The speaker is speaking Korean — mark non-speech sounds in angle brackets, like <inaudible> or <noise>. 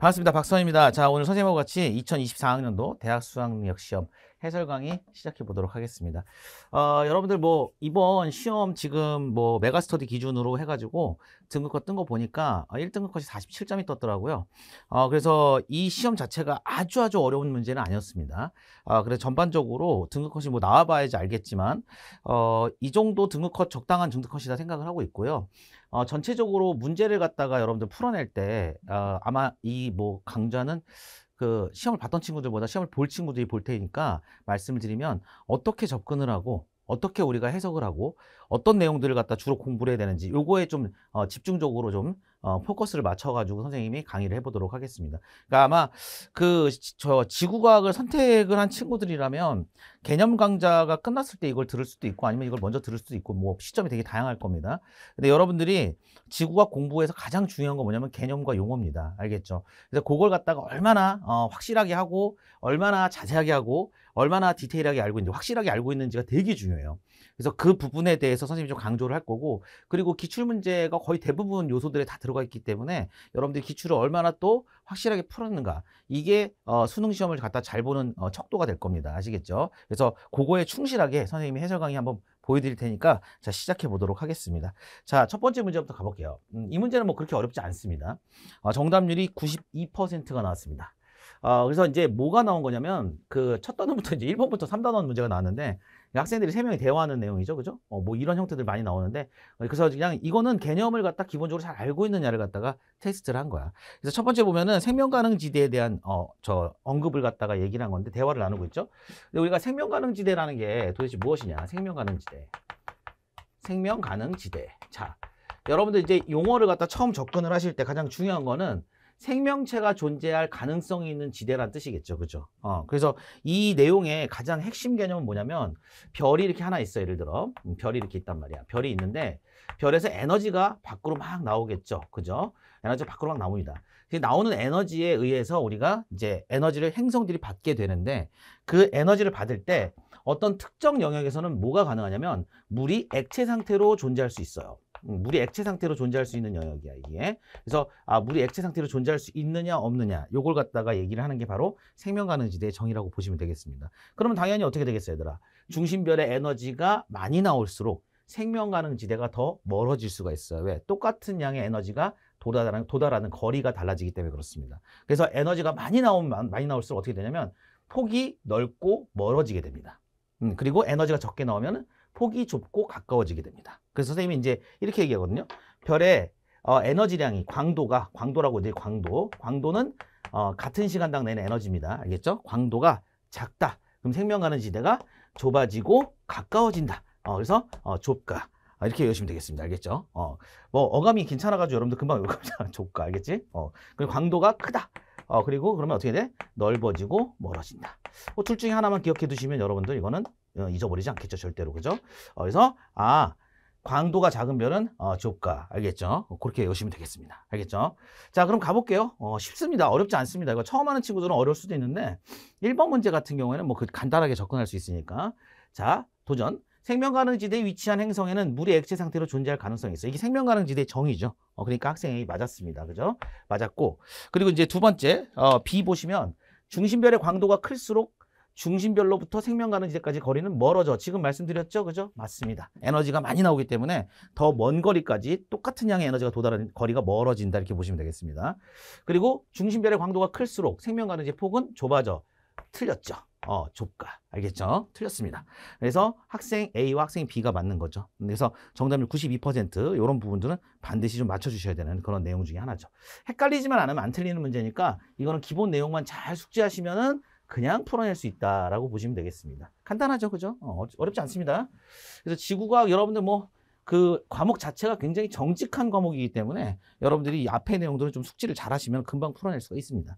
반갑습니다. 박선입니다. 자, 오늘 선생님하고 같이 2024학년도 대학 수학능력 시험 해설 강의 시작해 보도록 하겠습니다. 어, 여러분들 뭐 이번 시험 지금 뭐 메가스터디 기준으로 해가지고 등급컷 뜬 거 보니까 1등급 어, 컷이 47점이 떴더라고요. 어, 그래서 이 시험 자체가 아주 아주 어려운 문제는 아니었습니다. 어, 그래서 전반적으로 등급컷이 뭐 나와봐야지 알겠지만 어, 이 정도 등급컷 적당한 등급컷이다 생각을 하고 있고요. 어, 전체적으로 문제를 갖다가 여러분들 풀어낼 때 어, 아마 이 뭐 강좌는 그 시험을 봤던 친구들보다 시험을 볼 친구들이 볼 테니까 말씀을 드리면 어떻게 접근을 하고 어떻게 우리가 해석을 하고 어떤 내용들을 갖다 주로 공부를 해야 되는지 요거에 좀 어, 집중적으로 좀 어, 포커스를 맞춰가지고 선생님이 강의를 해보도록 하겠습니다. 그러니까 아마 그 저 지구과학을 선택을 한 친구들이라면 개념 강좌가 끝났을 때 이걸 들을 수도 있고 아니면 이걸 먼저 들을 수도 있고 뭐 시점이 되게 다양할 겁니다. 근데 여러분들이 지구과학 공부에서 가장 중요한 건 뭐냐면 개념과 용어입니다. 알겠죠? 그래서 그걸 갖다가 얼마나 어, 확실하게 하고 얼마나 자세하게 하고 얼마나 디테일하게 알고 있는지 확실하게 알고 있는지가 되게 중요해요. 그래서 그 부분에 대해서 선생님이 좀 강조를 할 거고 그리고 기출문제가 거의 대부분 요소들에 다 들어 들어가 있기 때문에 여러분들이 기출을 얼마나 또 확실하게 풀었는가 이게 어, 수능 시험을 갖다 잘 보는 어, 척도가 될 겁니다. 아시겠죠? 그래서 그거에 충실하게 선생님이 해설 강의 한번 보여드릴 테니까 자 시작해 보도록 하겠습니다. 자 첫 번째 문제부터 가볼게요. 음, 이 문제는 뭐 그렇게 어렵지 않습니다. 어, 정답률이 92%가 나왔습니다. 어, 그래서 이제 뭐가 나온 거냐면 그 첫 단원부터 이제 1번부터 3단원 문제가 나왔는데 학생들이 세명이 대화하는 내용이죠. 그죠? 어, 뭐 이런 형태들 많이 나오는데 어, 그래서 그냥 이거는 개념을 갖다 기본적으로 잘 알고 있느냐를 갖다가 테스트를 한 거야. 그래서 첫 번째 보면은 생명 가능 지대에 대한 어, 저 언급을 갖다가 얘기를 한 건데 대화를 나누고 있죠. 근데 우리가 생명 가능 지대라는 게 도대체 무엇이냐? 생명 가능 지대. 생명 가능 지대. 자, 여러분들 이제 용어를 갖다 처음 접근을 하실 때 가장 중요한 거는 생명체가 존재할 가능성이 있는 지대란 뜻이겠죠. 그죠? 어, 그래서 이 내용의 가장 핵심 개념은 뭐냐면 별이 이렇게 하나 있어. 예를 들어. 음, 별이 이렇게 있단 말이야. 별이 있는데 별에서 에너지가 밖으로 막 나오겠죠. 그죠? 에너지 가 밖으로 막 나옵니다. 그 나오는 에너지에 의해서 우리가 이제 에너지를 행성들이 받게 되는데 그 에너지를 받을 때 어떤 특정 영역에서는 뭐가 가능하냐면 물이 액체 상태로 존재할 수 있어요. 음, 물이 액체 상태로 존재할 수 있는 영역이야 이게. 그래서 아 물이 액체 상태로 존재할 수 있느냐 없느냐 요걸 갖다가 얘기를 하는 게 바로 생명 가능지대의 정의라고 보시면 되겠습니다. 그러면 당연히 어떻게 되겠어요, 얘들아? 중심별의 에너지가 많이 나올수록 생명 가능지대가 더 멀어질 수가 있어요. 왜? 똑같은 양의 에너지가 도달하는, 도달하는 거리가 달라지기 때문에 그렇습니다. 그래서 에너지가 많이 나오면 많이 나올수록 어떻게 되냐면 폭이 넓고 멀어지게 됩니다. 음, 그리고 에너지가 적게 나오면 폭이 좁고 가까워지게 됩니다. 그래서 선생님이 이제 이렇게 얘기하거든요. 별의 어, 에너지량이 광도가 광도라고 이제 광도 광도는 어, 같은 시간당 내는 에너지입니다. 알겠죠? 광도가 작다. 그럼 생명 가는 지대가 좁아지고 가까워진다. 어, 그래서 어, 좁가 아, 이렇게 외우시면 되겠습니다. 알겠죠? 어, 뭐 어감이 괜찮아가지고 여러분들 금방 외울 겁니다. <laughs> 좁가 알겠지? 어, 그리고 광도가 크다. 어, 그리고 그러면 어떻게 돼? 넓어지고 멀어진다. 어, 둘 중에 하나만 기억해 두시면 여러분들 이거는 어, 잊어버리지 않겠죠. 절대로. 그죠? 어, 그래서 아 광도가 작은 별은 어, 조옥가 알겠죠? 그렇게 여시면 되겠습니다. 알겠죠? 자 그럼 가볼게요. 어, 쉽습니다. 어렵지 않습니다. 이거 처음 하는 친구들은 어려울 수도 있는데 1번 문제 같은 경우에는 뭐 그 간단하게 접근할 수 있으니까 자 도전 생명 가능 지대에 위치한 행성에는 물의 액체 상태로 존재할 가능성이 있어요. 이게 생명 가능 지대의 정의죠. 어, 그러니까 학생이 맞았습니다. 그죠? 맞았고. 그리고 이제 두 번째, 어, B 보시면 중심별의 광도가 클수록 중심별로부터 생명가는 지대까지 거리는 멀어져. 지금 말씀드렸죠? 그죠? 맞습니다. 에너지가 많이 나오기 때문에 더 먼 거리까지 똑같은 양의 에너지가 도달하는 거리가 멀어진다. 이렇게 보시면 되겠습니다. 그리고 중심별의 광도가 클수록 생명가는 지 폭은 좁아져. 틀렸죠? 어, 좁가. 알겠죠? 틀렸습니다. 그래서 학생 A와 학생 B가 맞는 거죠. 그래서 정답률 92% 이런 부분들은 반드시 좀 맞춰주셔야 되는 그런 내용 중에 하나죠. 헷갈리지만 않으면 안 틀리는 문제니까 이거는 기본 내용만 잘 숙지하시면은 그냥 풀어낼 수 있다라고 보시면 되겠습니다. 간단하죠, 그죠? 어, 어렵지 않습니다. 그래서 지구과학 여러분들 뭐 그 과목 자체가 굉장히 정직한 과목이기 때문에 여러분들이 앞에 내용들을좀 숙지를 잘 하시면 금방 풀어낼 수가 있습니다.